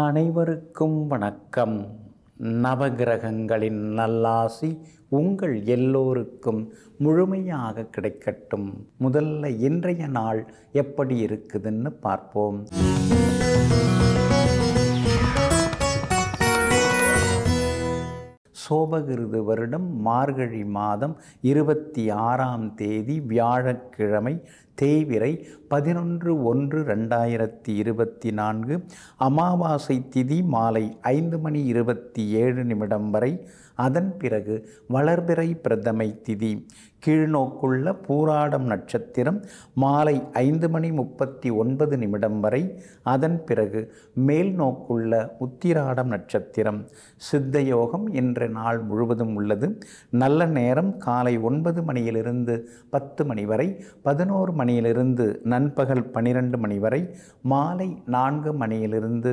அனைவருக்கும் வணக்கம் நவகிரகங்களின் நல்லாசி உங்கள் எல்லோருக்கும் முழுமையாக கிடைக்கட்டும் முதல்ல இன்றைய நாள் எப்படி இருக்குதுன்னு பார்ப்போம் சோபகிருது வருடம் மார்கழி மாதம் இருபத்தி ஆறாம் தேதி வியாழக்கிழமை தேய்விரை பதினொன்று ஒன்று ரெண்டாயிரத்தி இருபத்தி நான்கு அமாவாசை திதி மாலை ஐந்து மணி இருபத்தி ஏழு நிமிடம் வரை அதன் பிறகு வளர்பிறை பிரதமை திதி கீழ்நோக்குள்ள பூராடம் நட்சத்திரம் மாலை ஐந்து மணி முப்பத்தி ஒன்பது நிமிடம் வரை அதன் பிறகு மேல் நோக்குள்ள உத்திராடம் நட்சத்திரம் சித்த யோகம் என்ற நாள் முழுவதும் உள்ளது நல்ல நேரம் காலை ஒன்பது மணியிலிருந்து பத்து மணி வரை பதினோரு மணியிலிருந்து நண்பகல் பனிரெண்டு மணி வரை மாலை நான்கு மணியிலிருந்து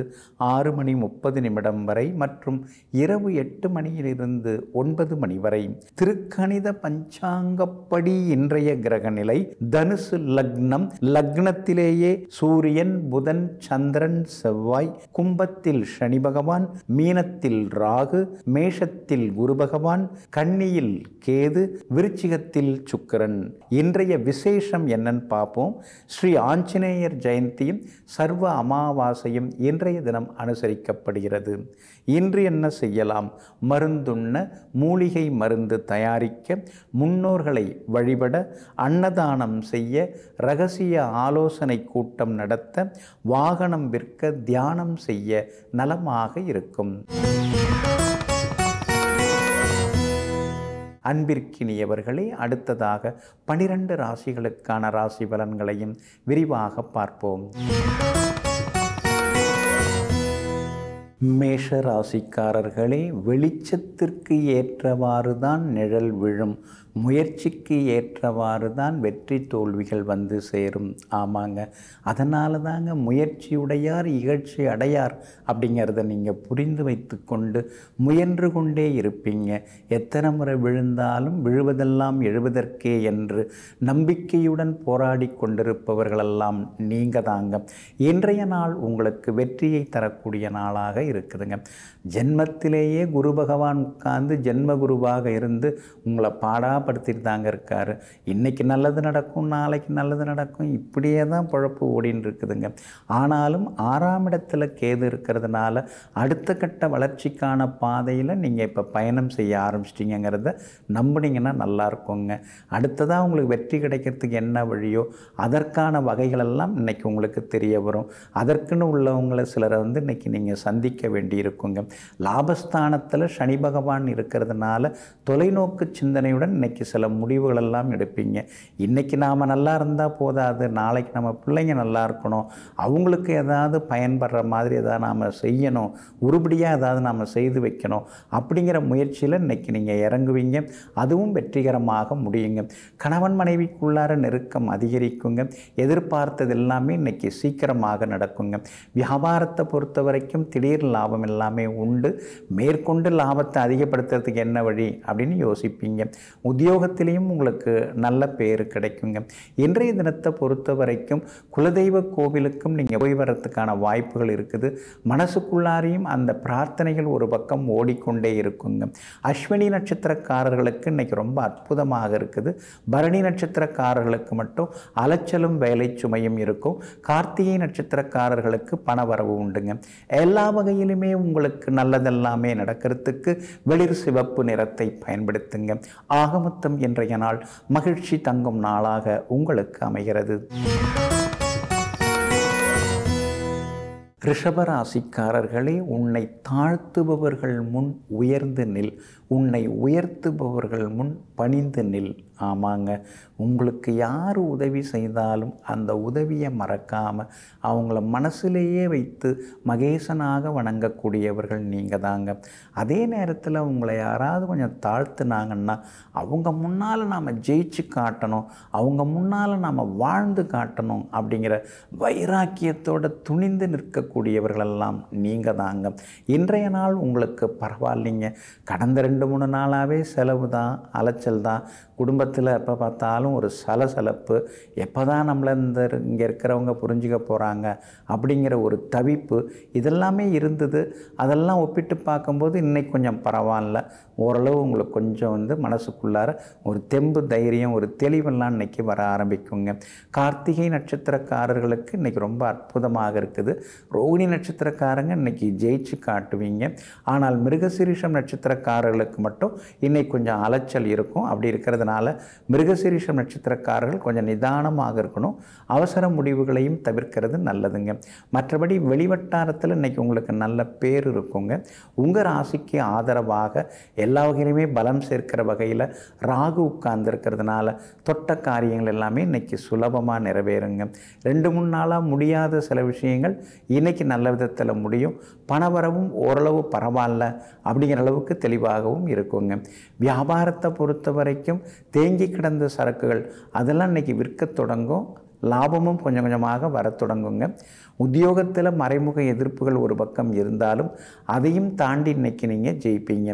ஆறு மணி முப்பது நிமிடம் வரை மற்றும் இரவு எட்டு மணியிலிருந்து ஒன்பது மணி வரை திருக்கணித பஞ்சாங்க தங்கப்படி இன்றைய நிலை தனுசு லக்னம் லக்னத்திலேயே சூரியன் புதன் சந்திரன் செவ்வாய் கும்பத்தில் சனி பகவான் மீனத்தில் ராகு மேஷத்தில் குரு பகவான் கன்னியில் கேது விருச்சிகத்தில் சுக்கரன் இன்றைய விசேஷம் என்னன்னு பார்ப்போம் ஸ்ரீ ஆஞ்சநேயர் ஜெயந்தியும் சர்வ அமாவாசையும் இன்றைய தினம் அனுசரிக்கப்படுகிறது இன்று என்ன செய்யலாம் மருந்துண்ண மூலிகை மருந்து தயாரிக்க முன்னோர்களை வழிபட அன்னதானம் செய்ய ரகசிய ஆலோசனை கூட்டம் நடத்த வாகனம் விற்க தியானம் செய்ய நலமாக இருக்கும் அன்பிற்கினியவர்களே அடுத்ததாக பனிரெண்டு ராசிகளுக்கான ராசி பலன்களையும் விரிவாக பார்ப்போம் மேஷ ராசிக்காரர்களே வெளிச்சத்திற்கு ஏற்றவாறு தான் நிழல் விழும் முயற்சிக்கு ஏற்றவாறு தான் வெற்றி தோல்விகள் வந்து சேரும் ஆமாங்க அதனால தாங்க முயற்சியுடையார் இகழ்ச்சி அடையார் அப்படிங்கிறத நீங்கள் புரிந்து வைத்து கொண்டு முயன்று கொண்டே இருப்பீங்க எத்தனை முறை விழுந்தாலும் விழுவதெல்லாம் எழுவதற்கே என்று நம்பிக்கையுடன் போராடி கொண்டிருப்பவர்களெல்லாம் நீங்கள் தாங்க இன்றைய நாள் உங்களுக்கு வெற்றியை தரக்கூடிய நாளாக இருக்குதுங்க ஜென்மத்திலேயே குரு பகவான் உட்கார்ந்து ஜென்ம குருவாக இருந்து உங்களை பாடாப்படுத்திட்டு தாங்க இருக்கார் இன்றைக்கி நல்லது நடக்கும் நாளைக்கு நல்லது நடக்கும் இப்படியே தான் பொழப்பு ஓடின்னு இருக்குதுங்க ஆனாலும் ஆறாம் இடத்துல கேது இருக்கிறதுனால அடுத்த கட்ட வளர்ச்சிக்கான பாதையில் நீங்கள் இப்போ பயணம் செய்ய ஆரம்பிச்சிட்டிங்கிறத நம்புனீங்கன்னா நல்லாயிருக்குங்க அடுத்ததாக உங்களுக்கு வெற்றி கிடைக்கிறதுக்கு என்ன வழியோ அதற்கான வகைகளெல்லாம் இன்றைக்கி உங்களுக்கு தெரிய வரும் அதற்குன்னு உள்ளவங்களை சிலரை வந்து இன்றைக்கி நீங்கள் சந்திக்க சிந்திக்க வேண்டியிருக்குங்க லாபஸ்தானத்தில் சனி பகவான் இருக்கிறதுனால தொலைநோக்கு சிந்தனையுடன் இன்றைக்கி சில முடிவுகளெல்லாம் எடுப்பீங்க இன்றைக்கி நாம் நல்லா இருந்தால் போதாது நாளைக்கு நம்ம பிள்ளைங்க நல்லா இருக்கணும் அவங்களுக்கு ஏதாவது பயன்படுற மாதிரி ஏதாவது நாம் செய்யணும் உருப்படியாக ஏதாவது நாம் செய்து வைக்கணும் அப்படிங்கிற முயற்சியில் இன்றைக்கி நீங்கள் இறங்குவீங்க அதுவும் வெற்றிகரமாக முடியுங்க கணவன் மனைவிக்குள்ளார நெருக்கம் அதிகரிக்குங்க எதிர்பார்த்தது எல்லாமே இன்றைக்கி சீக்கிரமாக நடக்குங்க வியாபாரத்தை பொறுத்த வரைக்கும் திடீர் லாபம் எல்லாமே உண்டு மேற்கொண்டு லாபத்தை அதிகப்படுத்துறதுக்கு என்ன வழி அப்படின்னு யோசிப்பீங்க உத்தியோகத்திலையும் உங்களுக்கு நல்ல பேர் கிடைக்குங்க இன்றைய தினத்தை பொறுத்த வரைக்கும் குலதெய்வ கோவிலுக்கும் நீங்கள் போய் வரத்துக்கான வாய்ப்புகள் இருக்குது மனசுக்குள்ளாரையும் அந்த பிரார்த்தனைகள் ஒரு பக்கம் ஓடிக்கொண்டே இருக்குங்க அஸ்வினி நட்சத்திரக்காரர்களுக்கு இன்றைக்கி ரொம்ப அற்புதமாக இருக்குது பரணி நட்சத்திரக்காரர்களுக்கு மட்டும் அலைச்சலும் வேலை சுமையும் இருக்கும் கார்த்திகை நட்சத்திரக்காரர்களுக்கு பண வரவு உண்டுங்க எல்லா வகையும் வாழ்க்கையிலுமே உங்களுக்கு நல்லதெல்லாமே நடக்கிறதுக்கு வெளிர் சிவப்பு நிறத்தை பயன்படுத்துங்க ஆகமத்தம் இன்றைய நாள் மகிழ்ச்சி தங்கும் நாளாக உங்களுக்கு அமைகிறது ரிஷபராசிக்காரர்களே உன்னை தாழ்த்துபவர்கள் முன் உயர்ந்து நில் உன்னை உயர்த்துபவர்கள் முன் பணிந்து நில் ஆமாங்க உங்களுக்கு யார் உதவி செய்தாலும் அந்த உதவியை மறக்காமல் அவங்கள மனசுலேயே வைத்து மகேசனாக வணங்கக்கூடியவர்கள் நீங்கள் தாங்க அதே நேரத்தில் உங்களை யாராவது கொஞ்சம் தாழ்த்துனாங்கன்னா அவங்க முன்னால் நாம் ஜெயிச்சு காட்டணும் அவங்க முன்னால் நாம் வாழ்ந்து காட்டணும் அப்படிங்கிற வைராக்கியத்தோடு துணிந்து நிற்கக்கூடியவர்களெல்லாம் நீங்கள் தாங்க இன்றைய நாள் உங்களுக்கு பரவாயில்லைங்க கடந்த ரெண்டு ரெண்டு மூணு நாளாகவே செலவு தான் அலைச்சல் தான் குடும்பத்தில் எப்போ பார்த்தாலும் ஒரு சலசலப்பு எப்போ தான் நம்மளை இந்த இங்கே இருக்கிறவங்க புரிஞ்சுக்க போகிறாங்க அப்படிங்கிற ஒரு தவிப்பு இதெல்லாமே இருந்தது அதெல்லாம் ஒப்பிட்டு பார்க்கும்போது இன்னைக்கு கொஞ்சம் பரவாயில்ல ஓரளவு உங்களுக்கு கொஞ்சம் வந்து மனசுக்குள்ளார ஒரு தெம்பு தைரியம் ஒரு தெளிவெல்லாம் இன்றைக்கி வர ஆரம்பிக்குங்க கார்த்திகை நட்சத்திரக்காரர்களுக்கு இன்றைக்கி ரொம்ப அற்புதமாக இருக்குது ரோகிணி நட்சத்திரக்காரங்க இன்றைக்கி ஜெயிச்சு காட்டுவீங்க ஆனால் மிருகசிரீஷம் நட்சத்திரக்காரர்களுக்கு மட்டும் இன்றைக்கி கொஞ்சம் அலைச்சல் இருக்கும் அப்படி இருக்கிறது அதனால் மிருகசீரிஷம் நட்சத்திரக்காரர்கள் கொஞ்சம் நிதானமாக இருக்கணும் அவசர முடிவுகளையும் தவிர்க்கிறது நல்லதுங்க மற்றபடி வெளிவட்டாரத்தில் இன்றைக்கி உங்களுக்கு நல்ல பேர் இருக்குங்க உங்கள் ராசிக்கு ஆதரவாக எல்லா வகையிலுமே பலம் சேர்க்கிற வகையில் ராகு உட்கார்ந்துருக்கிறதுனால தொட்ட காரியங்கள் எல்லாமே இன்றைக்கி சுலபமாக நிறைவேறுங்க ரெண்டு மூணு நாளாக முடியாத சில விஷயங்கள் இன்றைக்கி நல்ல விதத்தில் முடியும் பணவரவும் ஓரளவு பரவாயில்ல அப்படிங்கிற அளவுக்கு தெளிவாகவும் இருக்குங்க வியாபாரத்தை பொறுத்த வரைக்கும் தேங்கி கிடந்த சரக்குகள் அதெல்லாம் இன்றைக்கி விற்க தொடங்கும் லாபமும் கொஞ்சம் கொஞ்சமாக வர தொடங்குங்க உத்தியோகத்தில் மறைமுக எதிர்ப்புகள் ஒரு பக்கம் இருந்தாலும் அதையும் தாண்டி இன்றைக்கி நீங்கள் ஜெயிப்பீங்க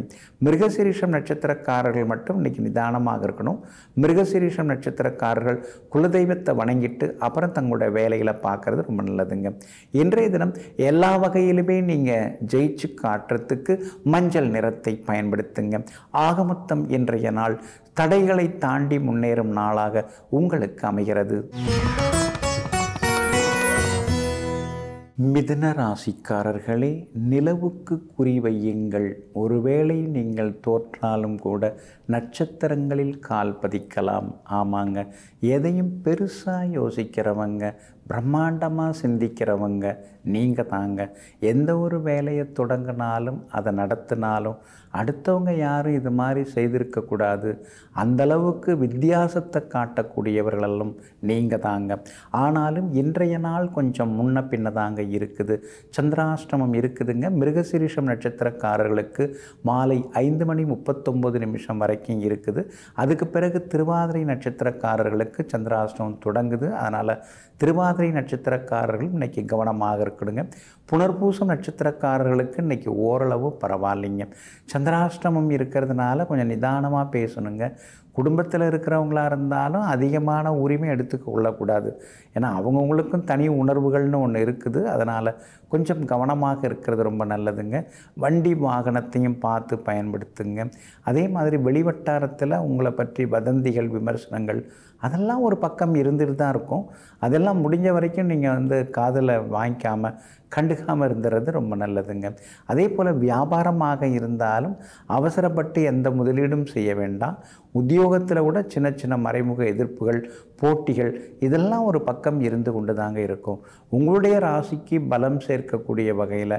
மிருகசிரீஷம் நட்சத்திரக்காரர்கள் மட்டும் இன்றைக்கி நிதானமாக இருக்கணும் மிருகசிரீஷம் நட்சத்திரக்காரர்கள் குலதெய்வத்தை வணங்கிட்டு அப்புறம் தங்களோட வேலைகளை பார்க்குறது ரொம்ப நல்லதுங்க இன்றைய தினம் எல்லா வகையிலுமே நீங்கள் ஜெயிச்சு காட்டுறதுக்கு மஞ்சள் நிறத்தை பயன்படுத்துங்க ஆகமொத்தம் இன்றைய நாள் தடைகளை தாண்டி முன்னேறும் நாளாக உங்களுக்கு அமைகிறது மிதுன ராசிக்காரர்களே நிலவுக்கு குறிவையுங்கள் ஒருவேளை நீங்கள் தோற்றாலும் கூட நட்சத்திரங்களில் கால் பதிக்கலாம் ஆமாங்க எதையும் பெருசாக யோசிக்கிறவங்க பிரம்மாண்டமாக சிந்திக்கிறவங்க நீங்கள் தாங்க எந்த ஒரு வேலையை தொடங்கினாலும் அதை நடத்தினாலும் அடுத்தவங்க யாரும் இது மாதிரி செய்திருக்கக்கூடாது அந்தளவுக்கு வித்தியாசத்தை காட்டக்கூடியவர்களும் நீங்கள் தாங்க ஆனாலும் இன்றைய நாள் கொஞ்சம் முன்ன பின்ன தாங்க இருக்குது சந்திராஷ்டமம் இருக்குதுங்க மிருகசிரீஷம் நட்சத்திரக்காரர்களுக்கு மாலை ஐந்து மணி முப்பத்தொம்பது நிமிஷம் வரைக்கும் இருக்குது அதுக்கு பிறகு திருவாதிரை நட்சத்திரக்காரர்களுக்கு சந்திராஷ்டமம் தொடங்குது அதனால் திருவாதிரை நட்சத்திரக்காரர்களும் இன்றைக்கி கவனமாக இருக்கணுங்க புனர்பூசம் நட்சத்திரக்காரர்களுக்கு இன்றைக்கி ஓரளவு பரவாயில்லைங்க சந்திராஷ்டமம் இருக்கிறதுனால கொஞ்சம் நிதானமாக பேசணுங்க குடும்பத்தில் இருக்கிறவங்களாக இருந்தாலும் அதிகமான உரிமை எடுத்துக்க கொள்ளக்கூடாது ஏன்னா அவங்கவுங்களுக்கும் தனி உணர்வுகள்னு ஒன்று இருக்குது அதனால் கொஞ்சம் கவனமாக இருக்கிறது ரொம்ப நல்லதுங்க வண்டி வாகனத்தையும் பார்த்து பயன்படுத்துங்க அதே மாதிரி வெளிவட்டாரத்தில் உங்களை பற்றி வதந்திகள் விமர்சனங்கள் அதெல்லாம் ஒரு பக்கம் இருந்துட்டு தான் இருக்கும் அதெல்லாம் முடிஞ்ச வரைக்கும் நீங்கள் வந்து காதில் வாங்கிக்காமல் கண்டுக்காமல் இருந்துறது ரொம்ப நல்லதுங்க அதே போல் வியாபாரமாக இருந்தாலும் அவசரப்பட்டு எந்த முதலீடும் செய்ய வேண்டாம் உத்தியோகத்தில் கூட சின்ன சின்ன மறைமுக எதிர்ப்புகள் போட்டிகள் இதெல்லாம் ஒரு பக்கம் இருந்து கொண்டு தாங்க இருக்கும் உங்களுடைய ராசிக்கு பலம் சேர்க்கக்கூடிய வகையில்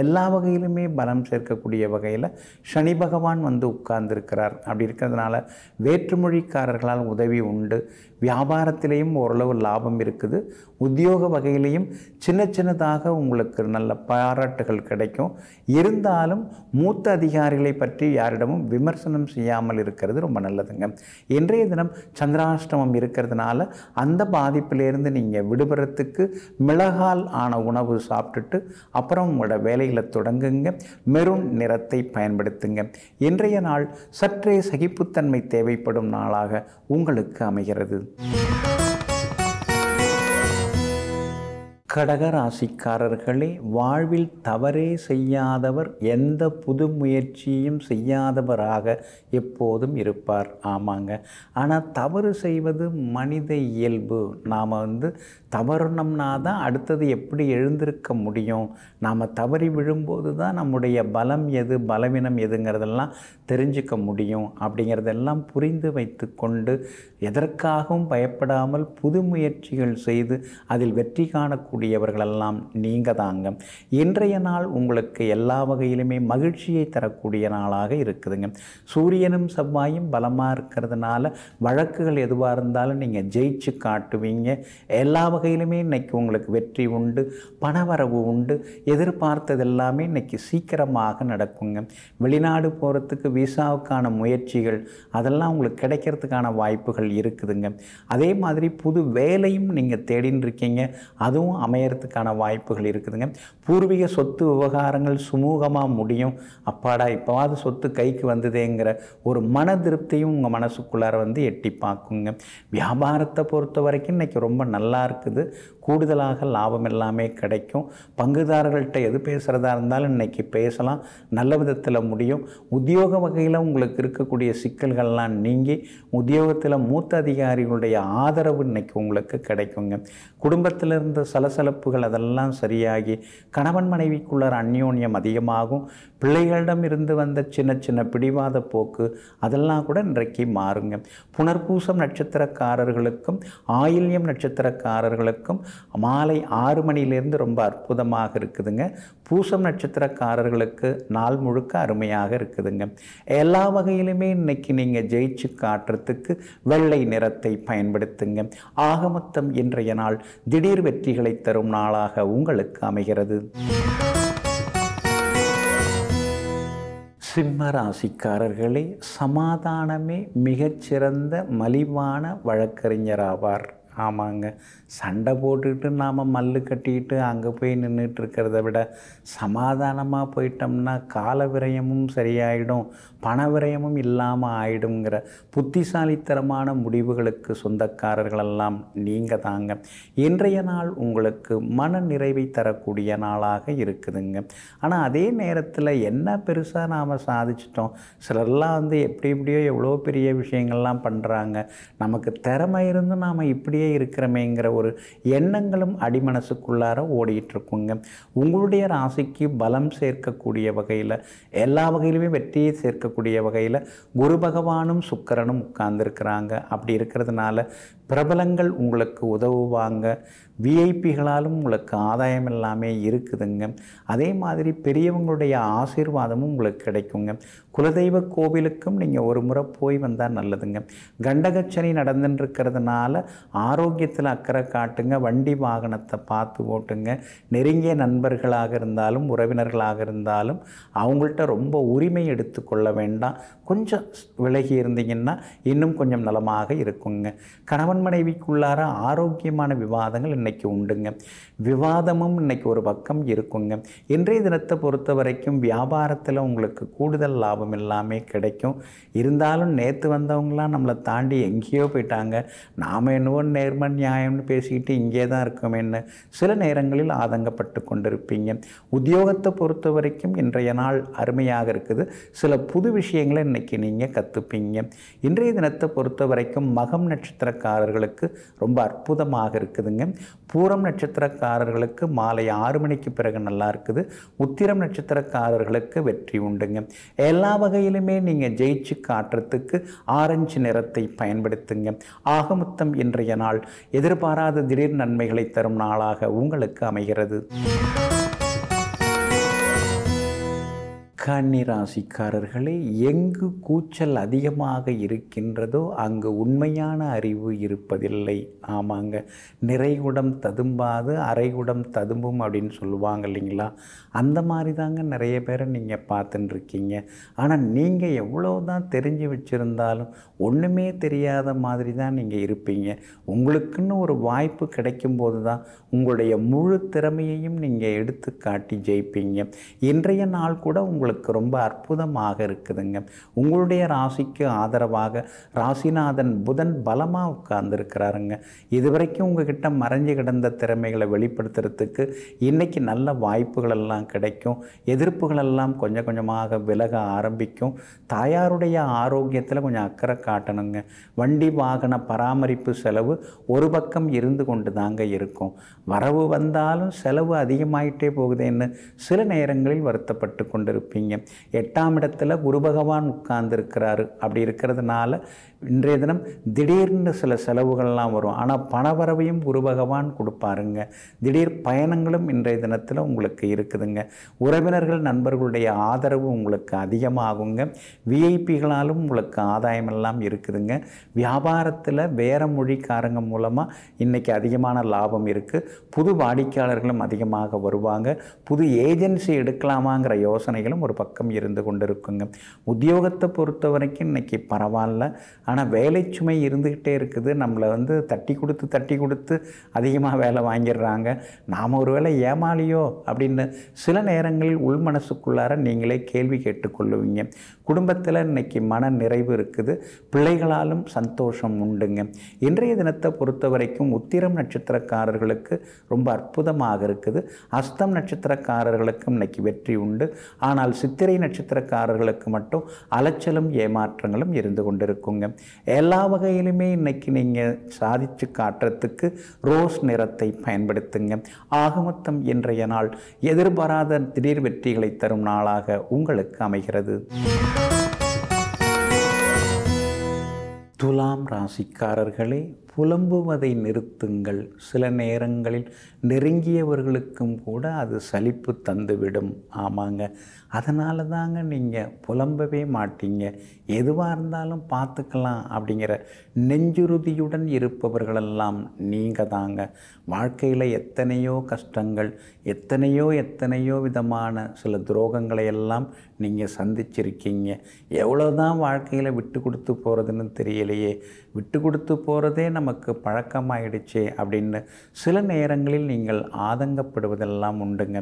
எல்லா வகையிலுமே பலம் சேர்க்கக்கூடிய வகையில் சனி பகவான் வந்து உட்கார்ந்துருக்கிறார் அப்படி இருக்கிறதுனால வேற்றுமொழிக்காரர்களால் உதவி உண்டு வியாபாரத்திலையும் ஓரளவு லாபம் இருக்குது உத்தியோக வகையிலையும் சின்ன சின்னதாக உங்களுக்கு நல்ல பாராட்டுகள் கிடைக்கும் இருந்தாலும் மூத்த அதிகாரிகளை பற்றி யாரிடமும் விமர்சனம் செய்யாமல் இருக்கிறது ரொம்ப நல்லதுங்க இன்றைய தினம் சந்திராஷ்டமம் இருக்கிறதுனால அந்த பாதிப்பிலேருந்து நீங்கள் விடுபடுறதுக்கு மிளகால் ஆன உணவு சாப்பிட்டுட்டு அப்புறம் உங்களோட வேலையில் தொடங்குங்க மெரூன் நிறத்தை பயன்படுத்துங்க இன்றைய நாள் சற்றே சகிப்புத்தன்மை தேவைப்படும் நாளாக உங்களுக்கு அமைகிறது கடகராசிக்காரர்களே வாழ்வில் தவறே செய்யாதவர் எந்த புது முயற்சியும் செய்யாதவராக எப்போதும் இருப்பார் ஆமாங்க ஆனால் தவறு செய்வது மனித இயல்பு நாம் வந்து தவறுனோம்னா தான் அடுத்தது எப்படி எழுந்திருக்க முடியும் நாம் தவறி விழும்போது தான் நம்முடைய பலம் எது பலவீனம் எதுங்கிறதெல்லாம் தெரிஞ்சிக்க முடியும் அப்படிங்கிறதெல்லாம் புரிந்து வைத்து கொண்டு எதற்காகவும் பயப்படாமல் புது முயற்சிகள் செய்து அதில் வெற்றி காணக்கூடியவர்களெல்லாம் நீங்கள் தாங்க இன்றைய நாள் உங்களுக்கு எல்லா வகையிலுமே மகிழ்ச்சியை தரக்கூடிய நாளாக இருக்குதுங்க சூரியனும் செவ்வாயும் பலமாக இருக்கிறதுனால வழக்குகள் எதுவாக இருந்தாலும் நீங்கள் ஜெயிச்சு காட்டுவீங்க எல்லா வகையிலுமே இன்றைக்கி உங்களுக்கு வெற்றி உண்டு பணவரவு உண்டு எதிர்பார்த்தது எல்லாமே இன்றைக்கி சீக்கிரமாக நடக்குங்க வெளிநாடு போகிறதுக்கு விசாவுக்கான முயற்சிகள் அதெல்லாம் உங்களுக்கு கிடைக்கிறதுக்கான வாய்ப்புகள் இருக்குதுங்க அதே மாதிரி புது வேலையும் நீங்கள் தேடின்னு இருக்கீங்க அதுவும் அமையறதுக்கான வாய்ப்புகள் இருக்குதுங்க பூர்வீக சொத்து விவகாரங்கள் சுமூகமாக முடியும் அப்பாடா இப்போவாது சொத்து கைக்கு வந்ததேங்கிற ஒரு மன திருப்தியும் உங்கள் மனசுக்குள்ளார வந்து எட்டி பார்க்குங்க வியாபாரத்தை பொறுத்த வரைக்கும் இன்றைக்கி ரொம்ப நல்லா இருக்குது கூடுதலாக லாபம் எல்லாமே கிடைக்கும் பங்குதாரர்கள்ட்ட எது பேசுகிறதா இருந்தாலும் இன்றைக்கி பேசலாம் நல்ல விதத்தில் முடியும் உத்தியோக வகையில் உங்களுக்கு இருக்கக்கூடிய சிக்கல்கள்லாம் நீங்கி உத்தியோகத்தில் மூத்த அதிகாரிகளுடைய ஆதரவு இன்னைக்கு உங்களுக்கு கிடைக்குங்க குடும்பத்தில் இருந்த சலசலப்புகள் அதெல்லாம் சரியாகி கணவன் மனைவிக்குள்ள அந்யோன்யம் அதிகமாகும் பிள்ளைகளிடம் இருந்து வந்த சின்ன சின்ன பிடிவாத போக்கு அதெல்லாம் கூட இன்றைக்கு மாறுங்க புனர்பூசம் நட்சத்திரக்காரர்களுக்கும் ஆயில்யம் நட்சத்திரக்காரர்களுக்கும் மாலை ஆறு மணிலேருந்து ரொம்ப அற்புதமாக இருக்குதுங்க பூசம் நட்சத்திரக்காரர்களுக்கு நாள் முழுக்க அருமையாக இருக்குதுங்க எல்லா வகையிலுமே இன்னைக்கு நீங்கள் ஜெயிச்சு காட்டுறதுக்கு வெள்ளை நிறத்தை பயன்படுத்துங்க ஆகமொத்தம் இன்றைய நாள் திடீர் வெற்றிகளை தரும் நாளாக உங்களுக்கு அமைகிறது சிம்ம ராசிக்காரர்களே சமாதானமே மிகச்சிறந்த மலிவான வழக்கறிஞராவார் ஆமாங்க சண்டை போட்டுக்கிட்டு நாம் மல்லு கட்டிக்கிட்டு அங்கே போய் நின்றுட்டு இருக்கிறத விட சமாதானமாக போயிட்டோம்னா கால விரயமும் சரியாயிடும் பண விரயமும் இல்லாமல் ஆயிடுங்கிற புத்திசாலித்தனமான முடிவுகளுக்கு சொந்தக்காரர்களெல்லாம் நீங்கள் தாங்க இன்றைய நாள் உங்களுக்கு மன நிறைவை தரக்கூடிய நாளாக இருக்குதுங்க ஆனால் அதே நேரத்தில் என்ன பெருசாக நாம் சாதிச்சிட்டோம் சிலர்லாம் வந்து எப்படி எப்படியோ எவ்வளோ பெரிய விஷயங்கள்லாம் பண்ணுறாங்க நமக்கு திறமை இருந்து நாம் இப்படியே இருக்கிறமேங்கிற ஒரு எண்ணங்களும் அடிமனசுக்குள்ளார ஓடிட்டுருக்குங்க உங்களுடைய ராசிக்கு பலம் சேர்க்கக்கூடிய வகையில் எல்லா வகையிலுமே வெற்றியை சேர்க்கக்கூடிய வகையில் குரு பகவானும் சுக்கரனும் உட்கார்ந்துருக்கிறாங்க அப்படி இருக்கிறதுனால பிரபலங்கள் உங்களுக்கு உதவுவாங்க விஐபிகளாலும் உங்களுக்கு ஆதாயம் எல்லாமே இருக்குதுங்க அதே மாதிரி பெரியவங்களுடைய ஆசீர்வாதமும் உங்களுக்கு கிடைக்குங்க குலதெய்வ கோவிலுக்கும் நீங்கள் ஒரு முறை போய் வந்தால் நல்லதுங்க கண்டகச்சனை நடந்துட்டுருக்கிறதுனால ஆரோக்கியத்தில் அக்கறை காட்டுங்க வண்டி வாகனத்தை பார்த்து ஓட்டுங்க நெருங்கிய நண்பர்களாக இருந்தாலும் உறவினர்களாக இருந்தாலும் அவங்கள்ட்ட ரொம்ப உரிமை எடுத்துக்கொள்ள வேண்டாம் கொஞ்சம் விலகி இருந்தீங்கன்னா இன்னும் கொஞ்சம் நலமாக இருக்குங்க கணவன் மனைவிக்குள்ளார ஆரோக்கியமான விவாதங்கள் இன்றைக்கி உண்டுங்க விவாதமும் இன்றைக்கி ஒரு பக்கம் இருக்குங்க இன்றைய தினத்தை பொறுத்த வரைக்கும் வியாபாரத்தில் உங்களுக்கு கூடுதல் லாபம் எல்லாமே கிடைக்கும் இருந்தாலும் நேற்று வந்தவங்களாம் நம்மளை தாண்டி எங்கேயோ போயிட்டாங்க நாம் என்னவோ நேர்மன் நியாயம்னு பேசிக்கிட்டு இங்கே தான் இருக்கோமேன்னு சில நேரங்களில் ஆதங்கப்பட்டு கொண்டிருப்பீங்க உத்தியோகத்தை பொறுத்த வரைக்கும் இன்றைய நாள் அருமையாக இருக்குது சில புது விஷயங்களை இன்றைக்கு நீங்கள் கற்றுப்பீங்க இன்றைய தினத்தை பொறுத்த வரைக்கும் மகம் நட்சத்திரக்காரர்களுக்கு ரொம்ப அற்புதமாக இருக்குதுங்க பூரம் நட்சத்திரக்காரர்களுக்கு மாலை ஆறு மணிக்கு பிறகு நல்லா இருக்குது உத்திரம் நட்சத்திரக்காரர்களுக்கு வெற்றி உண்டுங்க எல்லா வகையிலுமே நீங்கள் ஜெயிச்சு காட்டுறதுக்கு ஆரஞ்சு நிறத்தை பயன்படுத்துங்க ஆகமுத்தம் இன்றைய நாள் எதிர்பாராத திடீர் நன்மைகளை தரும் நாளாக உங்களுக்கு அமைகிறது கன்னி ராசிக்காரர்களே எங்கு கூச்சல் அதிகமாக இருக்கின்றதோ அங்கு உண்மையான அறிவு இருப்பதில்லை ஆமாங்க நிறைகுடம் ததும்பாது அரைகுடம் ததும்பும் அப்படின்னு சொல்லுவாங்க இல்லைங்களா அந்த மாதிரி தாங்க நிறைய பேரை நீங்கள் பார்த்துட்டுருக்கீங்க ஆனால் நீங்கள் எவ்வளோ தான் தெரிஞ்சு வச்சுருந்தாலும் ஒன்றுமே தெரியாத மாதிரி தான் நீங்கள் இருப்பீங்க உங்களுக்குன்னு ஒரு வாய்ப்பு கிடைக்கும்போது தான் உங்களுடைய முழு திறமையையும் நீங்கள் எடுத்து காட்டி ஜெயிப்பீங்க இன்றைய நாள் கூட உங்களுக்கு ரொம்ப அற்புதமாக இருக்குதுங்க உங்களுடைய ராசிக்கு ஆதரவாக ராசிநாதன் புதன் பலமாக உட்கார்ந்துருக்கிறாருங்க இதுவரைக்கும் கிட்ட மறைஞ்சு கிடந்த திறமைகளை வெளிப்படுத்துறதுக்கு இன்றைக்கி நல்ல வாய்ப்புகளெல்லாம் எல்லாம் கிடைக்கும் எதிர்ப்புகளெல்லாம் கொஞ்சம் கொஞ்சமாக விலக ஆரம்பிக்கும் தாயாருடைய ஆரோக்கியத்தில் கொஞ்சம் அக்கறை காட்டணுங்க வண்டி வாகன பராமரிப்பு செலவு ஒரு பக்கம் இருந்து கொண்டு தாங்க இருக்கும் வரவு வந்தாலும் செலவு அதிகமாயிட்டே போகுதுன்னு சில நேரங்களில் வருத்தப்பட்டு கொண்டிருப்பீங்க எட்டாம் இடத்துல குரு பகவான் உட்கார்ந்துருக்கிறாரு அப்படி இருக்கிறதுனால இன்றைய தினம் திடீர்னு சில செலவுகள்லாம் வரும் ஆனால் பணவரவையும் குரு பகவான் கொடுப்பாருங்க திடீர் பயணங்களும் இன்றைய தினத்தில் உங்களுக்கு இருக்குதுங்க ஆகுங்க உறவினர்கள் நண்பர்களுடைய ஆதரவு உங்களுக்கு அதிகமாகுங்க விஐபிகளாலும் உங்களுக்கு ஆதாயம் எல்லாம் இருக்குதுங்க வியாபாரத்தில் வேறு மொழிக்காரங்க மூலமாக இன்றைக்கி அதிகமான லாபம் இருக்குது புது வாடிக்கையாளர்களும் அதிகமாக வருவாங்க புது ஏஜென்சி எடுக்கலாமாங்கிற யோசனைகளும் ஒரு பக்கம் இருந்து கொண்டு இருக்குங்க உத்தியோகத்தை பொறுத்த வரைக்கும் இன்றைக்கி பரவாயில்ல ஆனால் வேலை சுமை இருந்துக்கிட்டே இருக்குது நம்மளை வந்து தட்டி கொடுத்து தட்டி கொடுத்து அதிகமாக வேலை வாங்கிடுறாங்க நாம் ஒரு வேலை ஏமாளியோ அப்படின்னு சில நேரங்களில் உள் மனசுக்குள்ளார நீங்களே கேள்வி கேட்டுக்கொள்ளுவீங்க குடும்பத்தில் இன்றைக்கி மன நிறைவு இருக்குது பிள்ளைகளாலும் சந்தோஷம் உண்டுங்க இன்றைய தினத்தை பொறுத்த வரைக்கும் உத்திரம் நட்சத்திரக்காரர்களுக்கு ரொம்ப அற்புதமாக இருக்குது அஸ்தம் நட்சத்திரக்காரர்களுக்கும் இன்றைக்கி வெற்றி உண்டு ஆனால் சித்திரை நட்சத்திரக்காரர்களுக்கு மட்டும் அலைச்சலும் ஏமாற்றங்களும் இருந்து கொண்டிருக்குங்க எல்லா வகையிலுமே இன்றைக்கி நீங்கள் சாதித்து காட்டுறதுக்கு ரோஸ் நிறத்தை பயன்படுத்துங்க ஆகமொத்தம் இன்றைய நாள் எதிர்பாராத திடீர் வெற்றிகளை தரும் நாளாக உங்களுக்கு அமைகிறது துலாம் ராசிக்காரர்களே புலம்புவதை நிறுத்துங்கள் சில நேரங்களில் நெருங்கியவர்களுக்கும் கூட அது சலிப்பு தந்துவிடும் ஆமாங்க அதனால தாங்க நீங்கள் புலம்பவே மாட்டீங்க எதுவாக இருந்தாலும் பார்த்துக்கலாம் அப்படிங்கிற நெஞ்சுறுதியுடன் இருப்பவர்களெல்லாம் நீங்கள் தாங்க வாழ்க்கையில் எத்தனையோ கஷ்டங்கள் எத்தனையோ எத்தனையோ விதமான சில துரோகங்களை எல்லாம் நீங்கள் சந்திச்சிருக்கீங்க எவ்வளோ தான் வாழ்க்கையில் விட்டு கொடுத்து போகிறதுன்னு தெரியலையே விட்டு கொடுத்து போகிறதே நம்ம நமக்கு பழக்கமாயிடுச்சு அப்படின்னு சில நேரங்களில் நீங்கள் ஆதங்கப்படுவதெல்லாம் உண்டுங்க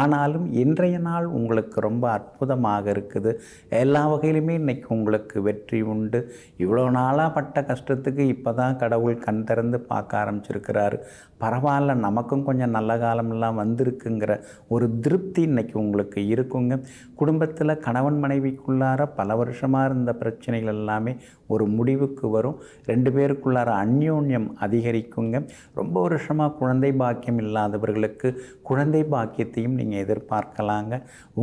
ஆனாலும் இன்றைய நாள் உங்களுக்கு ரொம்ப அற்புதமாக இருக்குது எல்லா வகையிலுமே இன்றைக்கி உங்களுக்கு வெற்றி உண்டு இவ்வளோ நாளாக பட்ட கஷ்டத்துக்கு இப்போ தான் கடவுள் கண் திறந்து பார்க்க ஆரம்பிச்சிருக்கிறாரு பரவாயில்ல நமக்கும் கொஞ்சம் நல்ல காலமெல்லாம் வந்திருக்குங்கிற ஒரு திருப்தி இன்றைக்கி உங்களுக்கு இருக்குங்க குடும்பத்தில் கணவன் மனைவிக்குள்ளார பல வருஷமாக இருந்த பிரச்சனைகள் எல்லாமே ஒரு முடிவுக்கு வரும் ரெண்டு பேருக்குள்ளார அந்யோன்யம் அதிகரிக்குங்க ரொம்ப வருஷமாக குழந்தை பாக்கியம் இல்லாதவர்களுக்கு குழந்தை பாக்கியத்தையும் நீங்கள் எதிர்பார்க்கலாங்க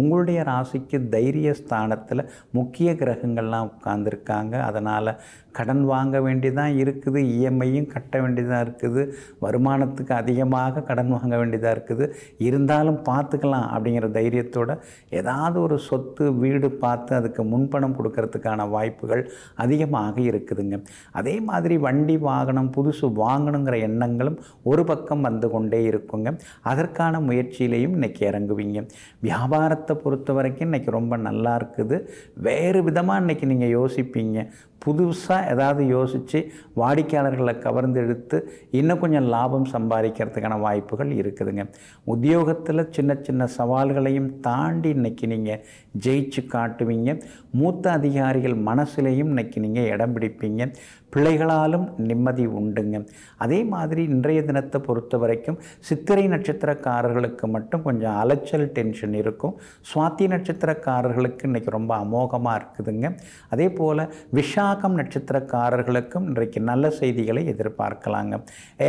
உங்களுடைய ராசிக்கு தைரிய ஸ்தானத்தில் முக்கிய கிரகங்கள்லாம் உட்கார்ந்துருக்காங்க அதனால் கடன் வாங்க வேண்டியதாக இருக்குது இஎம்ஐயும் கட்ட வேண்டியதாக இருக்குது வருமானத்துக்கு அதிகமாக கடன் வாங்க வேண்டியதாக இருக்குது இருந்தாலும் பார்த்துக்கலாம் அப்படிங்கிற தைரியத்தோடு ஏதாவது ஒரு சொத்து வீடு பார்த்து அதுக்கு முன்பணம் கொடுக்கறதுக்கான வாய்ப்புகள் அதிகமாக இருக்குதுங்க அதே மாதிரி வண்டி வாகனம் புதுசு வாங்கணுங்கிற எண்ணங்களும் ஒரு பக்கம் வந்து கொண்டே இருக்குங்க அதற்கான முயற்சியிலையும் இன்றைக்கி இறங்குவீங்க வியாபாரத்தை பொறுத்த வரைக்கும் இன்றைக்கி ரொம்ப நல்லா இருக்குது வேறு விதமாக இன்றைக்கி நீங்கள் யோசிப்பீங்க புதுசாக ஏதாவது யோசித்து வாடிக்கையாளர்களை கவர்ந்தெடுத்து இன்னும் கொஞ்சம் லாபம் சம்பாதிக்கிறதுக்கான வாய்ப்புகள் இருக்குதுங்க உத்தியோகத்தில் சின்ன சின்ன சவால்களையும் தாண்டி இன்றைக்கி நீங்கள் ஜெயிச்சு காட்டுவீங்க மூத்த அதிகாரிகள் மனசுலேயும் இன்றைக்கி நீங்கள் இடம் பிடிப்பீங்க பிள்ளைகளாலும் நிம்மதி உண்டுங்க அதே மாதிரி இன்றைய தினத்தை பொறுத்த வரைக்கும் சித்திரை நட்சத்திரக்காரர்களுக்கு மட்டும் கொஞ்சம் அலைச்சல் டென்ஷன் இருக்கும் சுவாத்தி நட்சத்திரக்காரர்களுக்கு இன்றைக்கி ரொம்ப அமோகமாக இருக்குதுங்க அதே போல் விஷாகம் நட்சத்திரக்காரர்களுக்கும் இன்றைக்கு நல்ல செய்திகளை எதிர்பார்க்கலாங்க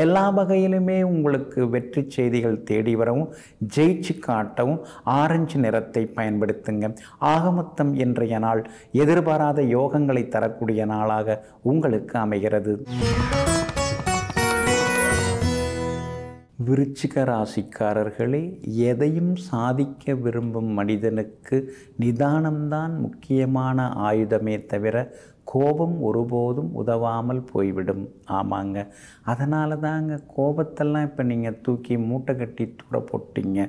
எல்லா வகையிலுமே உங்களுக்கு வெற்றி செய்திகள் தேடி வரவும் ஜெயிச்சு காட்டவும் ஆரஞ்சு நிறத்தை பயன்படுத்துங்க ஆகமொத்தம் இன்றைய நாள் எதிர்பாராத யோகங்களை தரக்கூடிய நாளாக உங்களுக்கு உங்களுக்கு அமைகிறது விருச்சிக ராசிக்காரர்களே எதையும் சாதிக்க விரும்பும் மனிதனுக்கு நிதானம்தான் முக்கியமான ஆயுதமே தவிர கோபம் ஒருபோதும் உதவாமல் போய்விடும் ஆமாங்க அதனால தாங்க கோபத்தெல்லாம் இப்போ நீங்கள் தூக்கி மூட்டை கட்டி தூர போட்டிங்க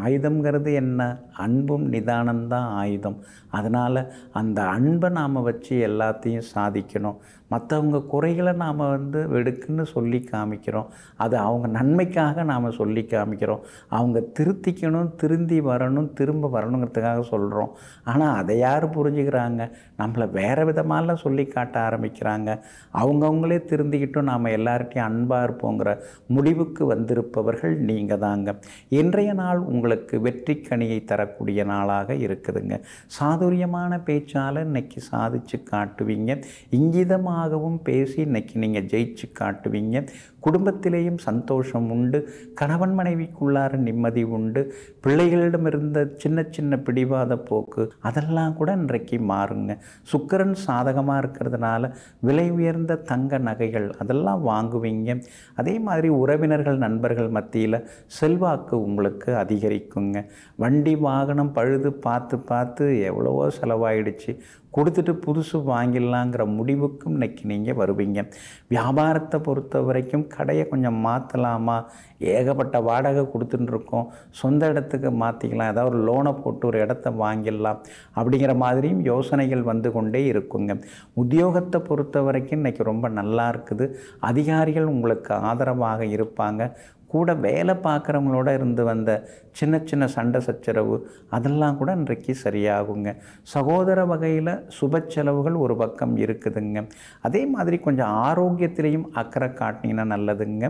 ஆயுதங்கிறது என்ன அன்பும் நிதானம்தான் ஆயுதம் அதனால் அந்த அன்பை நாம் வச்சு எல்லாத்தையும் சாதிக்கணும் மற்றவங்க குறைகளை நாம் வந்து வெடுக்குன்னு சொல்லி காமிக்கிறோம் அது அவங்க நன்மைக்காக நாம் சொல்லி காமிக்கிறோம் அவங்க திருத்திக்கணும் திருந்தி வரணும் திரும்ப வரணுங்கிறதுக்காக சொல்கிறோம் ஆனால் அதை யார் புரிஞ்சுக்கிறாங்க நம்மளை வேறு விதமாலாம் சொல்லி காட்ட ஆரம்பிக்கிறாங்க அவங்கவுங்களே திருந்திக்கிட்டும் நாம் எல்லார்ட்டையும் அன்பாக இருப்போங்கிற முடிவுக்கு வந்திருப்பவர்கள் நீங்கள் தாங்க இன்றைய நாள் உங்களுக்கு வெற்றி கனியை தரக்கூடிய நாளாக இருக்குதுங்க சாதுரியமான பேச்சால் இன்னைக்கு சாதித்து காட்டுவீங்க இங்கிதமாக அதிகமாகவும் பேசி இன்றைக்கி நீங்கள் ஜெயிச்சு காட்டுவீங்க குடும்பத்திலேயும் சந்தோஷம் உண்டு கணவன் மனைவிக்குள்ளார நிம்மதி உண்டு பிள்ளைகளிடம் இருந்த சின்ன சின்ன பிடிவாத போக்கு அதெல்லாம் கூட இன்றைக்கு மாறுங்க சுக்கரன் சாதகமாக இருக்கிறதுனால விலை உயர்ந்த தங்க நகைகள் அதெல்லாம் வாங்குவீங்க அதே மாதிரி உறவினர்கள் நண்பர்கள் மத்தியில் செல்வாக்கு உங்களுக்கு அதிகரிக்குங்க வண்டி வாகனம் பழுது பார்த்து பார்த்து எவ்வளவோ செலவாயிடுச்சு கொடுத்துட்டு புதுசு வாங்கிடலாங்கிற முடிவுக்கும் இன்றைக்கி நீங்கள் வருவீங்க வியாபாரத்தை பொறுத்த வரைக்கும் கடையை கொஞ்சம் மாற்றலாமா ஏகப்பட்ட வாடகை கொடுத்துட்டுருக்கோம் சொந்த இடத்துக்கு மாற்றிக்கலாம் ஏதாவது ஒரு லோனை போட்டு ஒரு இடத்த வாங்கிடலாம் அப்படிங்கிற மாதிரியும் யோசனைகள் வந்து கொண்டே இருக்குங்க உத்தியோகத்தை பொறுத்த வரைக்கும் இன்றைக்கி ரொம்ப நல்லா இருக்குது அதிகாரிகள் உங்களுக்கு ஆதரவாக இருப்பாங்க கூட வேலை பார்க்குறவங்களோட இருந்து வந்த சின்ன சின்ன சண்டை சச்சரவு அதெல்லாம் கூட இன்றைக்கு சரியாகுங்க சகோதர வகையில் சுப செலவுகள் ஒரு பக்கம் இருக்குதுங்க அதே மாதிரி கொஞ்சம் ஆரோக்கியத்திலையும் அக்கறை காட்டினீங்கன்னா நல்லதுங்க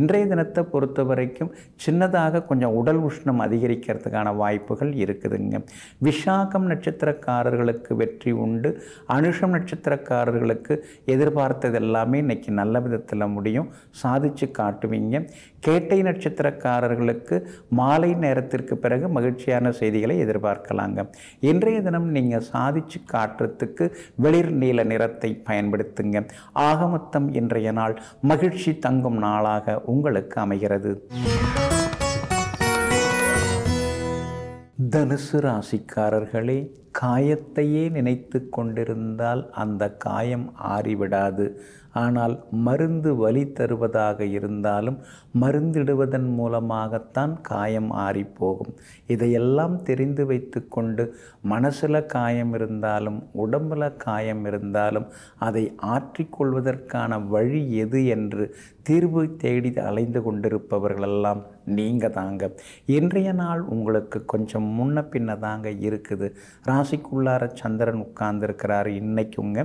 இன்றைய தினத்தை பொறுத்த வரைக்கும் சின்னதாக கொஞ்சம் உடல் உஷ்ணம் அதிகரிக்கிறதுக்கான வாய்ப்புகள் இருக்குதுங்க விஷாகம் நட்சத்திரக்காரர்களுக்கு வெற்றி உண்டு அனுஷம் நட்சத்திரக்காரர்களுக்கு எதிர்பார்த்தது எல்லாமே இன்றைக்கி நல்ல விதத்தில் முடியும் சாதித்து காட்டுவீங்க கேட்டை நட்சத்திரக்காரர்களுக்கு மாலை நேரத்திற்கு பிறகு மகிழ்ச்சியான செய்திகளை எதிர்பார்க்கலாங்க இன்றைய தினம் நீங்கள் சாதிச்சு காட்டுறதுக்கு வெளிர் நீல நிறத்தை பயன்படுத்துங்க ஆகமொத்தம் இன்றைய நாள் மகிழ்ச்சி தங்கும் நாளாக உங்களுக்கு அமைகிறது தனுசு ராசிக்காரர்களே காயத்தையே நினைத்து கொண்டிருந்தால் அந்த காயம் ஆறிவிடாது ஆனால் மருந்து வலி தருவதாக இருந்தாலும் மருந்திடுவதன் மூலமாகத்தான் காயம் ஆறிப்போகும் இதையெல்லாம் தெரிந்து வைத்து கொண்டு மனசில் காயம் இருந்தாலும் உடம்பில் காயம் இருந்தாலும் அதை ஆற்றிக்கொள்வதற்கான வழி எது என்று தீர்வு தேடி அலைந்து கொண்டிருப்பவர்களெல்லாம் நீங்கள் தாங்க இன்றைய நாள் உங்களுக்கு கொஞ்சம் முன்ன பின்ன தாங்க இருக்குது ராசிக்குள்ளார சந்திரன் உட்கார்ந்துருக்கிறார் இன்றைக்குங்க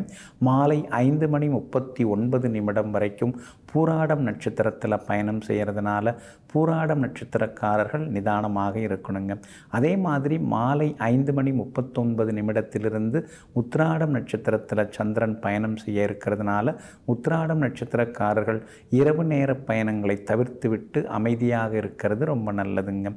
மாலை ஐந்து மணி முப்பத்தி ஒன்பது நிமிடம் வரைக்கும் பூராடம் நட்சத்திரத்தில் பயணம் செய்கிறதுனால பூராடம் நட்சத்திரக்காரர்கள் நிதானமாக இருக்கணுங்க அதே மாதிரி மாலை ஐந்து மணி முப்பத்தொன்பது நிமிடத்திலிருந்து உத்ராடம் நட்சத்திரத்தில் சந்திரன் பயணம் செய்ய இருக்கிறதுனால உத்ராடம் நட்சத்திரக்காரர்கள் இரவு நேர பயணங்களை தவிர்த்துவிட்டு அமைதியாக இருக்கிறது ரொம்ப நல்லதுங்க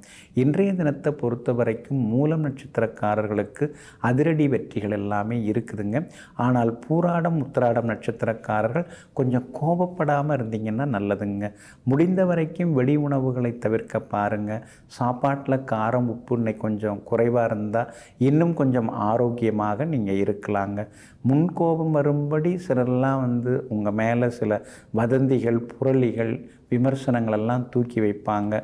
இன்றைய தினத்தை பொறுத்த வரைக்கும் மூலம் நட்சத்திரக்காரர்களுக்கு அதிரடி வெற்றிகள் எல்லாமே இருக்குதுங்க ஆனால் பூராடம் உத்ராடம் நட்சத்திரக்காரர்கள் கொஞ்சம் கோபப்படாமல் இருந்தீங்கன்னா நல்லதுங்க முடிந்த வரைக்கும் வெளி உணவுகளை தவிர்க்க பாருங்கள் சாப்பாட்டில் காரம் உப்பு கொஞ்சம் குறைவாக இருந்தால் இன்னும் கொஞ்சம் ஆரோக்கியமாக நீங்கள் இருக்கலாங்க முன்கோபம் வரும்படி சிலர்லாம் வந்து உங்கள் மேலே சில வதந்திகள் புரளிகள் விமர்சனங்களெல்லாம் தூக்கி வைப்பாங்க